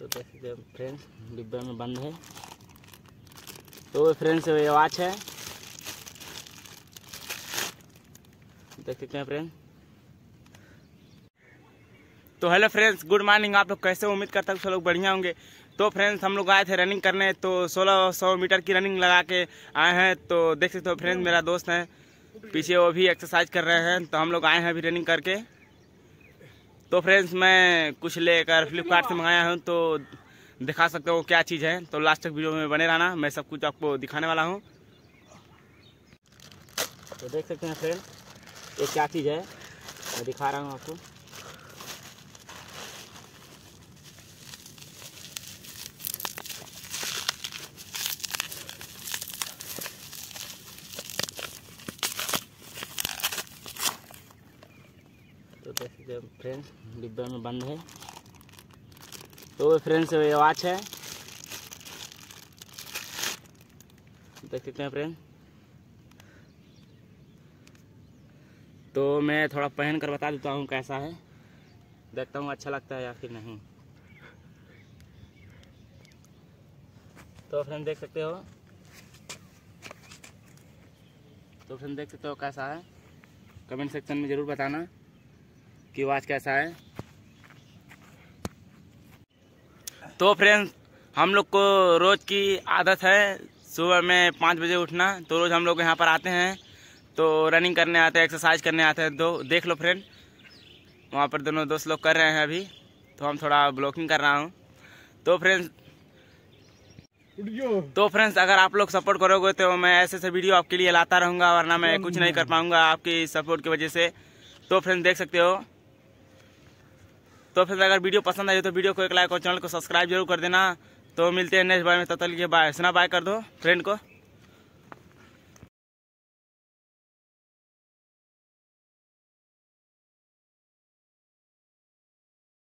तो हैं फ्रेंड्स डिब्बे में बंद है तो फ्रेंड्स ये वॉच है देख सकते हैं फ्रेंड्स तो हेलो फ्रेंड्स गुड मॉर्निंग आप लोग कैसे उम्मीद करता हूँ सब लोग बढ़िया होंगे तो फ्रेंड्स हम लोग आए थे रनिंग करने तो 1600 मीटर की रनिंग लगा के आए हैं तो देख सकते हो फ्रेंड्स मेरा दोस्त है पीछे वो भी एक्सरसाइज कर रहे हैं तो हम लोग आए हैं अभी रनिंग करके तो फ्रेंड्स मैं कुछ लेकर फ्लिपकार्ट से मंगाया हूँ तो दिखा सकते हो क्या चीज़ है तो लास्ट तक वीडियो में बने रहना मैं सब कुछ आपको दिखाने वाला हूँ तो देख सकते हैं फ्रेंड ये क्या चीज़ है मैं दिखा रहा हूँ आपको तो देख सकते हैं फ्रेंड्स डिब्बे में बंद है तो फ्रेंड्स ये वाच है देख सकते हैं फ्रेंड तो मैं थोड़ा पहन कर बता देता हूँ कैसा है देखता हूँ अच्छा लगता है या फिर नहीं तो फ्रेंड देख सकते हो तो फ्रेंड देख सकते हो कैसा है कमेंट सेक्शन में ज़रूर बताना कि आवाज़ कैसा है तो फ्रेंड्स हम लोग को रोज़ की आदत है सुबह में पाँच बजे उठना तो रोज़ हम लोग यहाँ पर आते हैं तो रनिंग करने आते हैं एक्सरसाइज करने आते हैं दो देख लो फ्रेंड वहाँ पर दोनों दोस्त लोग कर रहे हैं अभी तो हम थोड़ा ब्लॉकिंग कर रहा हूँ तो फ्रेंड्स तो फ्रेंड्स अगर आप लोग सपोर्ट करोगे तो मैं ऐसे ऐसे वीडियो आपके लिए लाता रहूँगा वरना मैं कुछ नहीं कर पाऊँगा आपकी सपोर्ट की वजह से तो फ्रेंड्स देख सकते हो तो फिर अगर वीडियो पसंद आई तो वीडियो को एक लाइक और चैनल को सब्सक्राइब जरूर कर देना तो मिलते हैं नेक्स्ट बार में तब तक लिए बाय सुना बाय कर दो फ्रेंड को